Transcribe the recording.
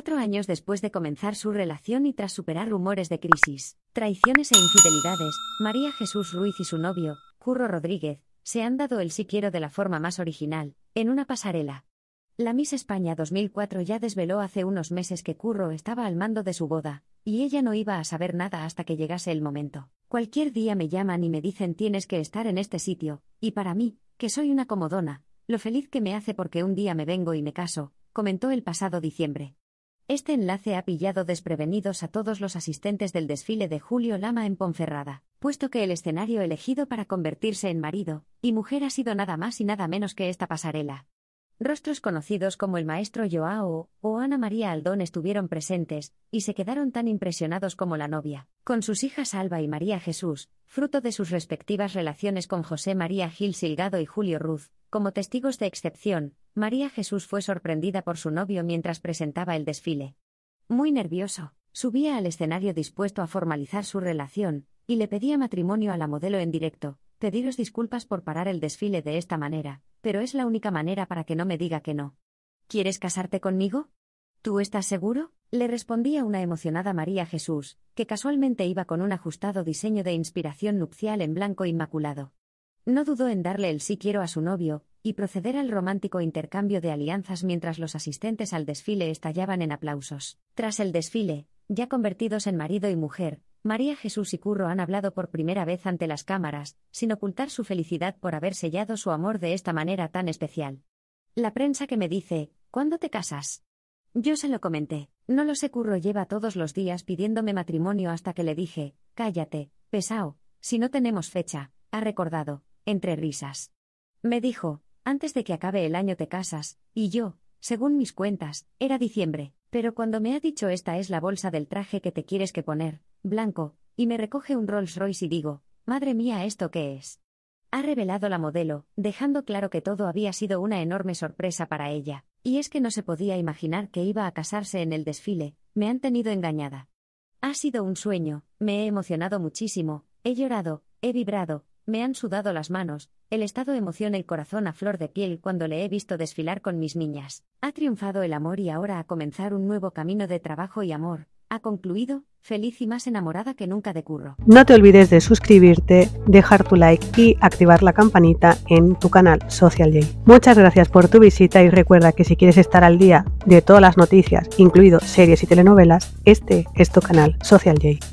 Cuatro años después de comenzar su relación y tras superar rumores de crisis, traiciones e infidelidades, María Jesús Ruiz y su novio, Curro Rodríguez, se han dado el sí quiero de la forma más original, en una pasarela. La Miss España 2004 ya desveló hace unos meses que Curro estaba al mando de su boda, y ella no iba a saber nada hasta que llegase el momento. Cualquier día me llaman y me dicen tienes que estar en este sitio, y para mí, que soy una comodona, lo feliz que me hace porque un día me vengo y me caso, comentó el pasado diciembre. Este enlace ha pillado desprevenidos a todos los asistentes del desfile de Julio Lama en Ponferrada, puesto que el escenario elegido para convertirse en marido y mujer ha sido nada más y nada menos que esta pasarela. Rostros conocidos como el maestro Joao o Ana María Aldón estuvieron presentes, y se quedaron tan impresionados como la novia, con sus hijas Alba y María Jesús, fruto de sus respectivas relaciones con José María Gil Silgado y Julio Ruz, como testigos de excepción, María Jesús fue sorprendida por su novio mientras presentaba el desfile. Muy nervioso, subía al escenario dispuesto a formalizar su relación, y le pedía matrimonio a la modelo en directo, pediros disculpas por parar el desfile de esta manera, pero es la única manera para que no me diga que no. ¿Quieres casarte conmigo? ¿Tú estás seguro? Le respondía una emocionada María Jesús, que casualmente iba con un ajustado diseño de inspiración nupcial en blanco inmaculado. No dudó en darle el sí quiero a su novio, y proceder al romántico intercambio de alianzas mientras los asistentes al desfile estallaban en aplausos. Tras el desfile, ya convertidos en marido y mujer, María Jesús y Curro han hablado por primera vez ante las cámaras, sin ocultar su felicidad por haber sellado su amor de esta manera tan especial. La prensa que me dice, ¿cuándo te casas? Yo se lo comenté. No lo sé, Curro lleva todos los días pidiéndome matrimonio hasta que le dije, cállate, pesao, si no tenemos fecha, ha recordado, entre risas. Me dijo, antes de que acabe el año te casas, y yo, según mis cuentas, era diciembre, pero cuando me ha dicho esta es la bolsa del traje que te quieres que poner, blanco, y me recoge un Rolls Royce y digo, madre mía, ¿esto qué es? Ha revelado la modelo, dejando claro que todo había sido una enorme sorpresa para ella, y es que no se podía imaginar que iba a casarse en el desfile, me han tenido engañada. Ha sido un sueño, me he emocionado muchísimo, he llorado, he vibrado, me han sudado las manos, el estado emociona el corazón a flor de piel cuando le he visto desfilar con mis niñas. Ha triunfado el amor y ahora a comenzar un nuevo camino de trabajo y amor. Ha concluido, feliz y más enamorada que nunca de curro. No te olvides de suscribirte, dejar tu like y activar la campanita en tu canal Social J. Muchas gracias por tu visita y recuerda que si quieres estar al día de todas las noticias, incluido series y telenovelas, este es tu canal Social J.